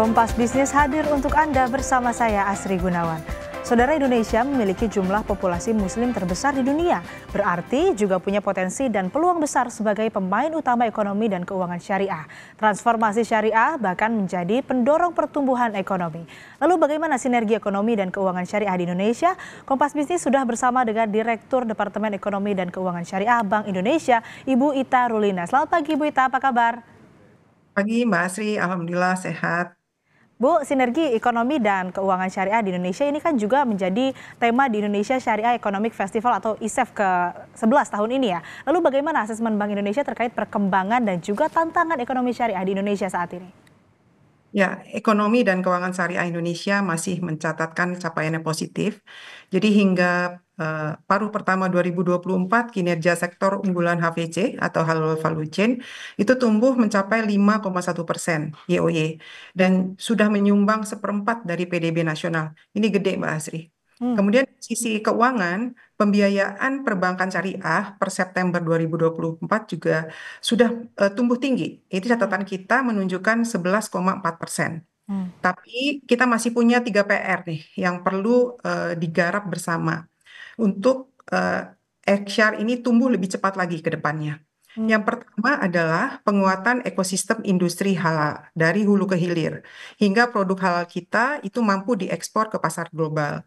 Kompas Bisnis hadir untuk Anda bersama saya Asri Gunawan. Saudara Indonesia memiliki jumlah populasi muslim terbesar di dunia, berarti juga punya potensi dan peluang besar sebagai pemain utama ekonomi dan keuangan syariah. Transformasi syariah bahkan menjadi pendorong pertumbuhan ekonomi. Lalu bagaimana sinergi ekonomi dan keuangan syariah di Indonesia? Kompas Bisnis sudah bersama dengan Direktur Departemen Ekonomi dan Keuangan Syariah Bank Indonesia, Ibu Ita Rulina. Selamat pagi Ibu Ita, apa kabar? Pagi Mbak Asri, Alhamdulillah sehat. Bu, sinergi ekonomi dan keuangan syariah di Indonesia ini kan juga menjadi tema di Indonesia Syariah Economic Festival atau ISEF ke-11 tahun ini ya. Lalu bagaimana asesmen Bank Indonesia terkait perkembangan dan juga tantangan ekonomi syariah di Indonesia saat ini? Ya, ekonomi dan keuangan syariah Indonesia masih mencatatkan capaian yang positif. Jadi hingga Eh, paruh pertama 2024 kinerja sektor unggulan HVC atau halal value chain itu tumbuh mencapai 5,1 persen YOY dan sudah menyumbang seperempat dari PDB nasional. Ini gede Mbak Asri. Hmm. Kemudian sisi keuangan, pembiayaan perbankan syariah per September 2024 juga sudah uh, tumbuh tinggi. Itu catatan kita menunjukkan 11,4 persen. Hmm. Tapi kita masih punya tiga PR nih yang perlu uh, digarap bersama untuk uh, eh, XR ini tumbuh lebih cepat lagi ke depannya. Hmm. Yang pertama adalah penguatan ekosistem industri halal dari hulu ke hilir, hingga produk halal kita itu mampu diekspor ke pasar global.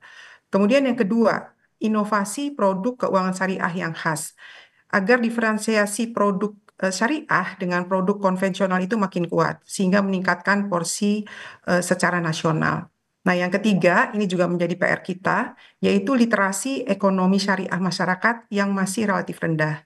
Kemudian yang kedua, inovasi produk keuangan syariah yang khas, agar diferensiasi produk eh, syariah dengan produk konvensional itu makin kuat, sehingga meningkatkan porsi eh, secara nasional. Nah, yang ketiga, ini juga menjadi PR kita, yaitu literasi ekonomi syariah masyarakat yang masih relatif rendah.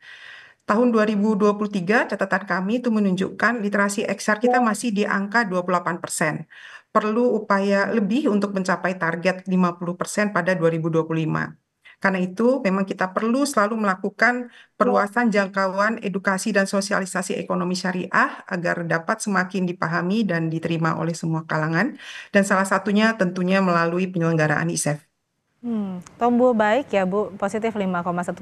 Tahun 2023, catatan kami itu menunjukkan literasi XR kita masih di angka 28 persen. Perlu upaya lebih untuk mencapai target 50 persen pada 2025. Karena itu memang kita perlu selalu melakukan perluasan jangkauan edukasi dan sosialisasi ekonomi syariah agar dapat semakin dipahami dan diterima oleh semua kalangan dan salah satunya tentunya melalui penyelenggaraan ISEF. Hmm, tumbuh baik ya Bu, positif 5,1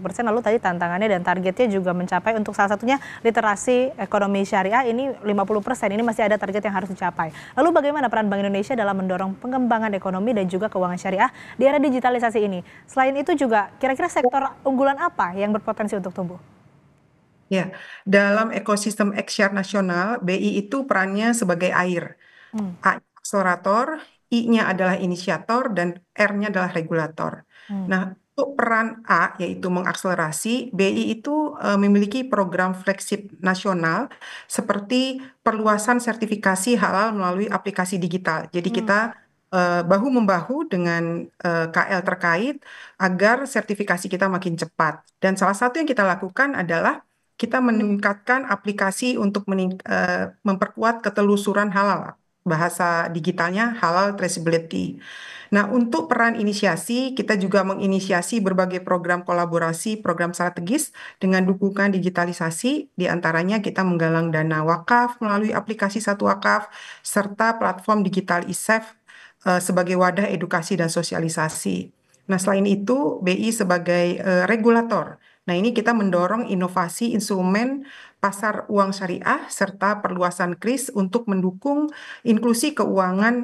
persen. Lalu tadi tantangannya dan targetnya juga mencapai untuk salah satunya literasi ekonomi syariah ini 50 persen. Ini masih ada target yang harus dicapai. Lalu bagaimana peran Bank Indonesia dalam mendorong pengembangan ekonomi dan juga keuangan syariah di era digitalisasi ini? Selain itu juga kira-kira sektor unggulan apa yang berpotensi untuk tumbuh? Ya, dalam ekosistem eksyar nasional, BI itu perannya sebagai air. Hmm. akselerator I-nya adalah inisiator dan R-nya adalah regulator. Hmm. Nah, untuk peran A yaitu mengakselerasi, BI itu e, memiliki program flagship nasional seperti perluasan sertifikasi halal melalui aplikasi digital. Jadi hmm. kita e, bahu membahu dengan e, KL terkait agar sertifikasi kita makin cepat. Dan salah satu yang kita lakukan adalah kita meningkatkan aplikasi untuk mening, e, memperkuat ketelusuran halal bahasa digitalnya halal traceability. Nah, untuk peran inisiasi, kita juga menginisiasi berbagai program kolaborasi, program strategis dengan dukungan digitalisasi, di antaranya kita menggalang dana wakaf melalui aplikasi Satu Wakaf, serta platform digital ISEF e, eh, sebagai wadah edukasi dan sosialisasi. Nah, selain itu, BI sebagai e, regulator Nah, ini kita mendorong inovasi instrumen pasar uang syariah serta perluasan kris untuk mendukung inklusi keuangan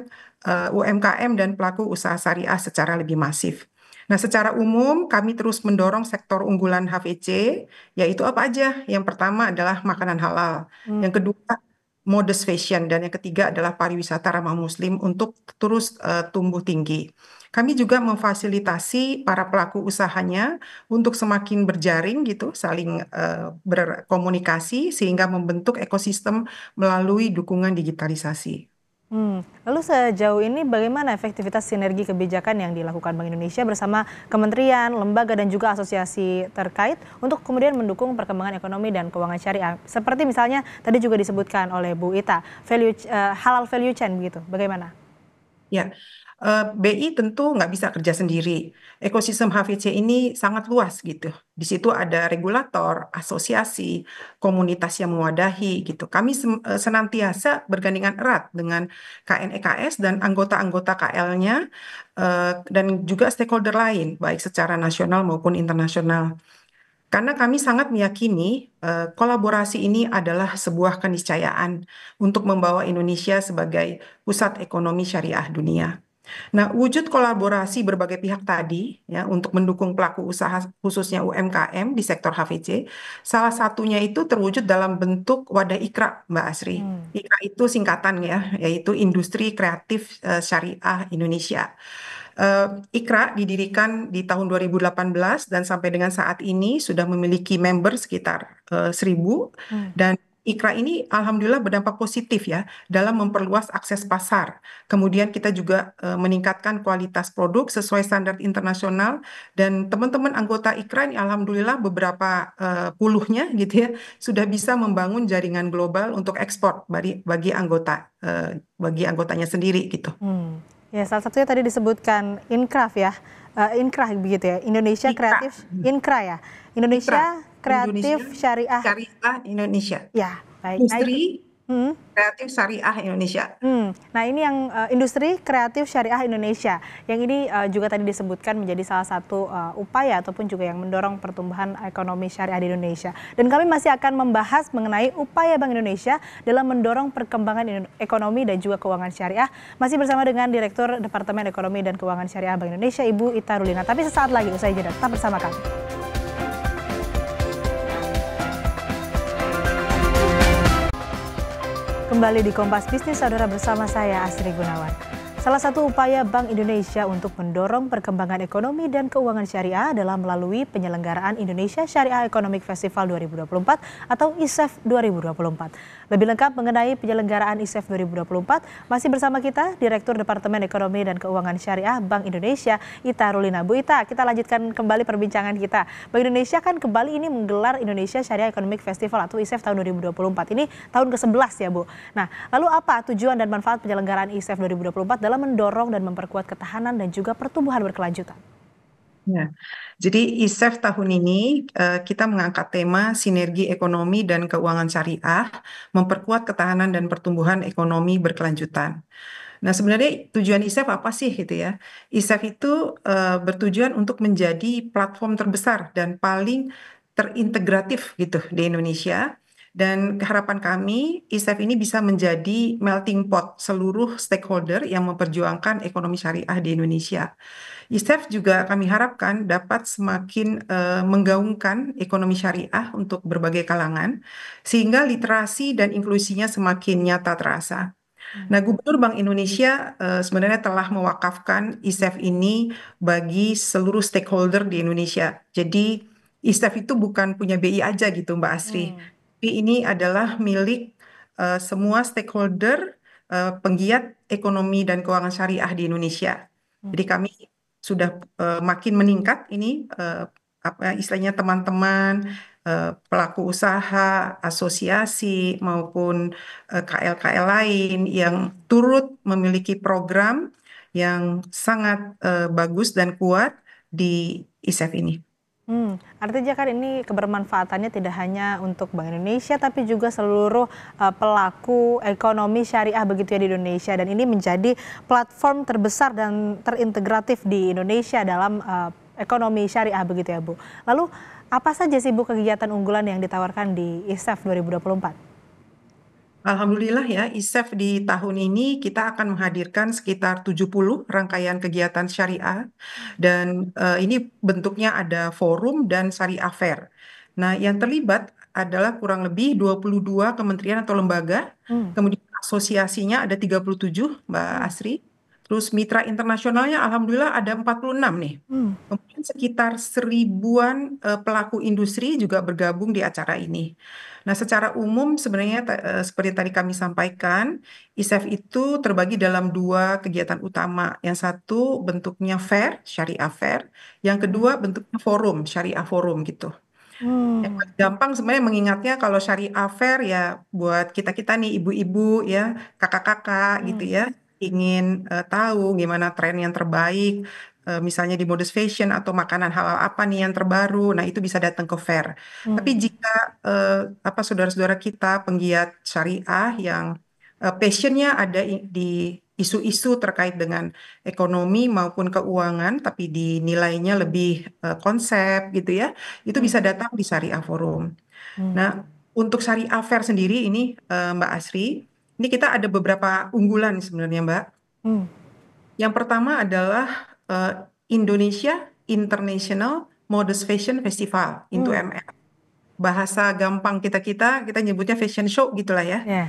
uh, eh, UMKM dan pelaku usaha syariah secara lebih masif. Nah, secara umum kami terus mendorong sektor unggulan HVC, yaitu apa aja? Yang pertama adalah makanan halal, hmm. yang kedua modest fashion, dan yang ketiga adalah pariwisata ramah muslim untuk terus uh, tumbuh tinggi. Kami juga memfasilitasi para pelaku usahanya untuk semakin berjaring gitu, saling uh, berkomunikasi sehingga membentuk ekosistem melalui dukungan digitalisasi. Hmm. Lalu sejauh ini bagaimana efektivitas sinergi kebijakan yang dilakukan Bank Indonesia bersama kementerian, lembaga dan juga asosiasi terkait untuk kemudian mendukung perkembangan ekonomi dan keuangan syariah. Seperti misalnya tadi juga disebutkan oleh Bu Ita, value, uh, halal value chain begitu. Bagaimana? Ya, Eh, BI tentu nggak bisa kerja sendiri. Ekosistem HVC ini sangat luas gitu. Di situ ada regulator, asosiasi, komunitas yang mewadahi gitu. Kami eh, senantiasa bergandengan erat dengan KNEKS dan anggota-anggota KL-nya eh, dan juga stakeholder lain, baik secara nasional maupun internasional. Karena kami sangat meyakini kolaborasi ini adalah sebuah keniscayaan untuk membawa Indonesia sebagai pusat ekonomi syariah dunia. Nah, wujud kolaborasi berbagai pihak tadi ya untuk mendukung pelaku usaha khususnya UMKM di sektor HVC, salah satunya itu terwujud dalam bentuk wadah Ikra, Mbak Asri. Hmm. Ikra itu singkatan ya, yaitu Industri Kreatif uh, Syariah Indonesia. Uh, Ikra didirikan di tahun 2018 dan sampai dengan saat ini sudah memiliki member sekitar uh, eh, 1000 hmm. dan Ikra ini alhamdulillah berdampak positif ya dalam memperluas akses pasar. Kemudian kita juga e, meningkatkan kualitas produk sesuai standar internasional dan teman-teman anggota Ikra ini alhamdulillah beberapa e, puluhnya gitu ya sudah bisa membangun jaringan global untuk ekspor bagi bagi anggota e, bagi anggotanya sendiri gitu. Hmm. Ya salah satunya tadi disebutkan Inkraf ya uh, eh, Inkra begitu ya. Indonesia Ikra. Kreatif Inkra ya. Indonesia Ikra. Kreatif Indonesia, Syariah. Syariah Indonesia. Ya, baik. Nah, Industri Hmm. Kreatif Syariah Indonesia. Hmm. Nah ini yang uh, industri kreatif Syariah Indonesia, yang ini uh, juga tadi disebutkan menjadi salah satu uh, upaya ataupun juga yang mendorong pertumbuhan ekonomi syariah di Indonesia. Dan kami masih akan membahas mengenai upaya Bank Indonesia dalam mendorong perkembangan ekonomi dan juga keuangan syariah. Masih bersama dengan Direktur Departemen Ekonomi dan Keuangan Syariah Bank Indonesia, Ibu Ita Rulina. Tapi sesaat lagi usai jeda, tetap bersama kami. kembali di Kompas Bisnis Saudara bersama saya Asri Gunawan. Salah satu upaya Bank Indonesia untuk mendorong perkembangan ekonomi dan keuangan syariah adalah melalui penyelenggaraan Indonesia Syariah Economic Festival 2024 atau ISEF 2024. Lebih lengkap mengenai penyelenggaraan ISEF 2024 masih bersama kita Direktur Departemen Ekonomi dan Keuangan Syariah Bank Indonesia Ita Rulina. Bu Ita, kita lanjutkan kembali perbincangan kita. Bank Indonesia kan kembali ini menggelar Indonesia Syariah Economic Festival atau ISEF tahun 2024. Ini tahun ke-11 ya, Bu. Nah, lalu apa tujuan dan manfaat penyelenggaraan ISEF 2024 dalam dalam mendorong dan memperkuat ketahanan dan juga pertumbuhan berkelanjutan? Ya. Jadi ISEF tahun ini uh, kita mengangkat tema sinergi ekonomi dan keuangan syariah, memperkuat ketahanan dan pertumbuhan ekonomi berkelanjutan. Nah, sebenarnya tujuan ISEF apa sih gitu ya? ISEF itu uh, bertujuan untuk menjadi platform terbesar dan paling terintegratif gitu di Indonesia dan harapan kami, ISEF ini bisa menjadi melting pot seluruh stakeholder yang memperjuangkan ekonomi syariah di Indonesia. ISEF juga kami harapkan dapat semakin uh, menggaungkan ekonomi syariah untuk berbagai kalangan, sehingga literasi dan inklusinya semakin nyata terasa. Nah, Gubernur Bank Indonesia uh, sebenarnya telah mewakafkan ISEF ini bagi seluruh stakeholder di Indonesia. Jadi, ISEF itu bukan punya BI aja gitu Mbak Asri. Hmm tapi ini adalah milik uh, semua stakeholder uh, penggiat ekonomi dan keuangan syariah di Indonesia. Hmm. Jadi kami sudah uh, makin meningkat ini uh, apa istilahnya teman-teman uh, pelaku usaha, asosiasi maupun KL-KL uh, lain yang turut memiliki program yang sangat uh, bagus dan kuat di ISEF ini. Hmm, artinya kan ini kebermanfaatannya tidak hanya untuk Bank Indonesia tapi juga seluruh uh, pelaku ekonomi syariah begitu ya di Indonesia dan ini menjadi platform terbesar dan terintegratif di Indonesia dalam uh, ekonomi syariah begitu ya Bu. Lalu apa saja sih Bu kegiatan unggulan yang ditawarkan di ISAF 2024? Alhamdulillah ya, ISEF di tahun ini kita akan menghadirkan sekitar 70 rangkaian kegiatan syariah dan uh, ini bentuknya ada forum dan syariah fair. Nah, yang terlibat adalah kurang lebih 22 kementerian atau lembaga, hmm. kemudian asosiasinya ada 37, Mbak hmm. Asri. Terus mitra internasionalnya alhamdulillah ada 46 nih. Hmm. Kemudian sekitar seribuan uh, pelaku industri juga bergabung di acara ini. Nah, secara umum sebenarnya eh, seperti tadi kami sampaikan, ISEF itu terbagi dalam dua kegiatan utama. Yang satu bentuknya fair, syariah fair. Yang kedua hmm. bentuknya forum, syariah forum gitu. Ya, hmm. Yang gampang sebenarnya mengingatnya kalau syariah fair ya buat kita-kita nih ibu-ibu ya, kakak-kakak gitu hmm. gitu ya ingin uh, tahu gimana tren yang terbaik Eh, misalnya di modus fashion atau makanan halal apa nih yang terbaru. Nah, itu bisa datang ke fair. Hmm. Tapi jika uh, apa saudara-saudara kita penggiat syariah yang uh, passionnya ada di isu-isu terkait dengan ekonomi maupun keuangan, tapi dinilainya lebih uh, konsep gitu ya, itu hmm. bisa datang di syariah forum. Hmm. Nah, untuk syariah fair sendiri ini Mbak Asri, ini kita ada beberapa unggulan sebenarnya Mbak. Hmm. Yang pertama adalah uh, Indonesia International Modus Fashion Festival hmm. MF. Bahasa gampang kita-kita kita nyebutnya fashion show gitulah ya. Yeah.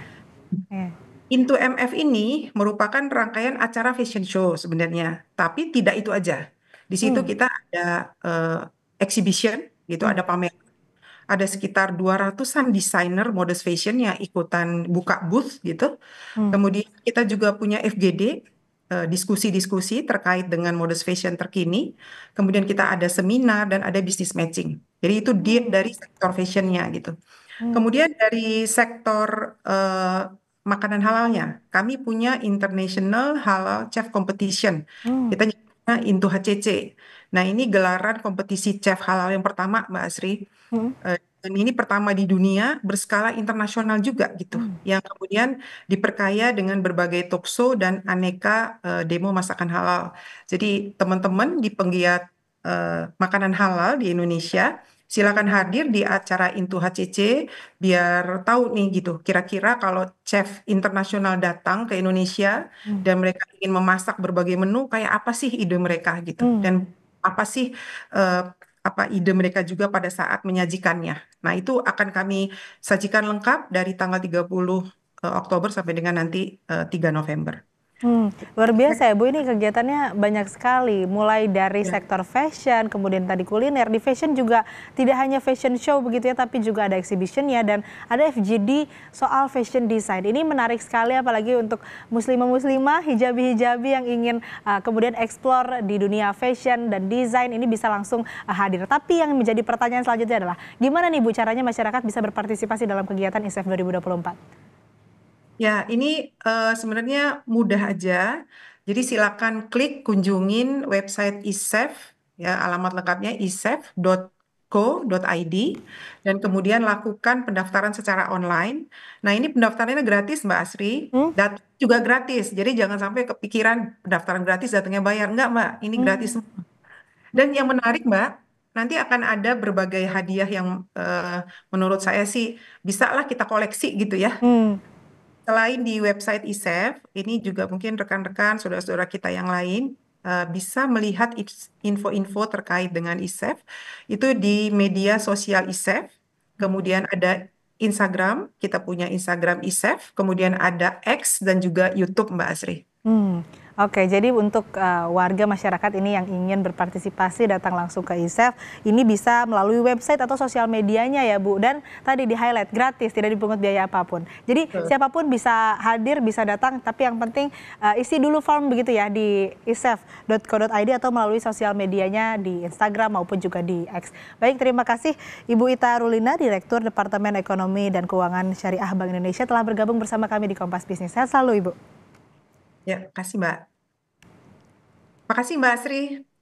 Yeah. Into MF ini merupakan rangkaian acara fashion show sebenarnya, tapi tidak itu aja. Di situ hmm. kita ada uh, exhibition gitu, hmm. ada pamer. Ada sekitar 200-an desainer modest fashion yang ikutan buka booth gitu. Hmm. Kemudian kita juga punya FGD Eh, diskusi-diskusi terkait dengan modus fashion terkini. Kemudian kita ada seminar dan ada business matching. Jadi itu dia hmm. dari sektor fashionnya gitu. Hmm. Kemudian dari sektor uh, makanan halalnya, kami punya International Halal Chef Competition. Hmm. Kita nyebutnya Intu HCC. Nah ini gelaran kompetisi chef halal yang pertama Mbak Asri. Hmm. Uh, dan ini pertama di dunia berskala internasional juga gitu hmm. yang kemudian diperkaya dengan berbagai tokso dan aneka uh, demo masakan halal. Jadi teman-teman di penggiat uh, makanan halal di Indonesia silakan hadir di acara Intu HCC biar tahu nih gitu kira-kira kalau chef internasional datang ke Indonesia hmm. dan mereka ingin memasak berbagai menu kayak apa sih ide mereka gitu hmm. dan apa sih uh, apa ide mereka juga pada saat menyajikannya. Nah, itu akan kami sajikan lengkap dari tanggal 30 eh, Oktober sampai dengan nanti 3 eh, November. Hmm, luar biasa ya Bu, ini kegiatannya banyak sekali, mulai dari ya. sektor fashion, kemudian tadi kuliner, di fashion juga tidak hanya fashion show begitu ya, tapi juga ada exhibitionnya dan ada FGD soal fashion design. Ini menarik sekali apalagi untuk muslimah-muslimah, hijabi-hijabi yang ingin uh, kemudian explore di dunia fashion dan desain ini bisa langsung uh, hadir. Tapi yang menjadi pertanyaan selanjutnya adalah, gimana nih Bu caranya masyarakat bisa berpartisipasi dalam kegiatan ISF 2024? Ya, ini, uh, sebenarnya mudah aja. Jadi silakan klik kunjungin website ISEF, ya alamat lengkapnya isef.co.id dan kemudian lakukan pendaftaran secara online. Nah, ini pendaftarannya gratis, Mbak Asri, Hmm? dat juga gratis. Jadi jangan sampai kepikiran pendaftaran gratis datangnya bayar, enggak, Mbak, ini hmm. gratis Dan yang menarik, Mbak, nanti akan ada berbagai hadiah yang, uh, menurut saya sih bisa lah kita koleksi gitu ya. Hmm. Selain di website ISEF, ini juga mungkin rekan-rekan, saudara-saudara kita yang lain uh, bisa melihat info-info terkait dengan ISEF. Itu di media sosial ISEF, kemudian ada Instagram, kita punya Instagram ISEF, kemudian ada X dan juga YouTube Mbak Asri. Hmm. Oke, jadi untuk uh, warga masyarakat ini yang ingin berpartisipasi datang langsung ke ISEF, ini bisa melalui website atau sosial medianya ya Bu. Dan tadi di highlight gratis, tidak dipungut biaya apapun. Jadi Betul. siapapun bisa hadir, bisa datang, tapi yang penting uh, isi dulu form begitu ya di isef.co.id atau melalui sosial medianya di Instagram maupun juga di X. Baik, terima kasih Ibu Ita Rulina, Direktur Departemen Ekonomi dan Keuangan Syariah Bank Indonesia telah bergabung bersama kami di Kompas Bisnis. Sehat selalu Ibu. Ya, kasih Mbak. Makasih Mbak Sri.